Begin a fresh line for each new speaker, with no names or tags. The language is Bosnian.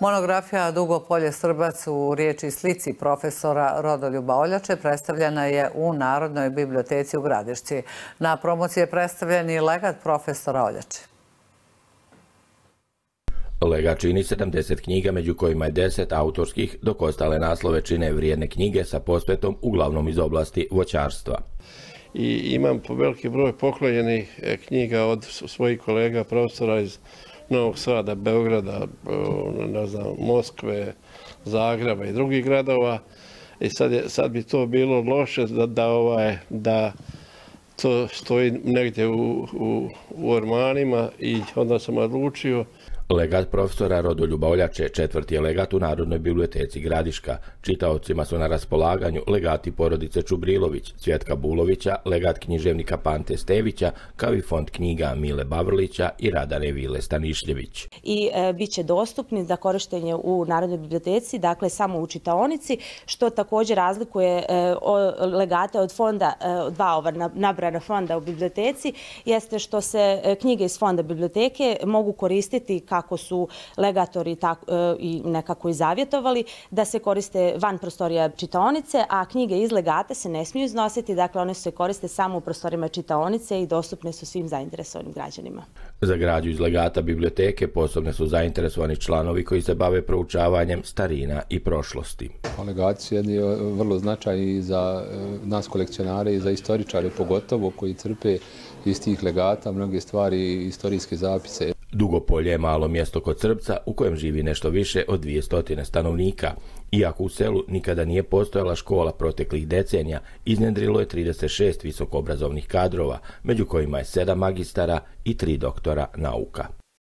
Monografija Dugo polje Srbac u riječi slici profesora Rodoljuba Oljače predstavljena je u Narodnoj biblioteci u Gradišći. Na promociji je predstavljen i legat profesora Oljače.
Lega čini 70 knjiga, među kojima je 10 autorskih, dok ostale naslove čine vrijedne knjige sa posvetom uglavnom iz oblasti voćarstva.
Imam veliki broj poklonjenih e, knjiga od svojih kolega, profesora iz Novog Sada, Beograda, ono, ne znam, Moskve, Zagreba i drugih gradova. I sad bi to bilo loše da ovaj, to stoji negdje u ormanima i onda sam odlučio.
Legat profesora Rodoljuba Oljače, četvrti je legat u Narodnoj biblioteci Gradiška. Čitaocima su na raspolaganju legati porodice Čubrilović, Cvjetka Bulovića, legat književnika Pante Stevića, kao i fond knjiga Mile Bavrlića i Rada Revile Stanišljević.
I e, bit će dostupni za korištenje u Narodnoj biblioteci, dakle samo u čitaonici, što također razlikuje e, legate od fonda, e, dva ova nabrana fonda u biblioteci, jeste što se e, knjige iz fonda biblioteke mogu koristiti kao kako su legatori e, i nekako izavjetovali, da se koriste van prostorija čitaonice, a knjige iz legata se ne smiju iznositi, dakle one se koriste samo u prostorima čitaonice i dostupne su svim zainteresovanim građanima.
Za građu iz legata biblioteke posobne su zainteresovani članovi koji se bave proučavanjem starina i prošlosti.
Legacija je vrlo značaj i za e, nas kolekcionare i za istoričare, pogotovo koji crpe iz tih legata mnoge
stvari i istorijske zapise. Dugopolje je malo mjesto kod Srbca u kojem živi nešto više od 200 stanovnika. Iako u selu nikada nije postojala škola proteklih decenija, iznedrilo je 36 visokobrazovnih kadrova, među kojima je 7 magistara i 3 doktora nauka.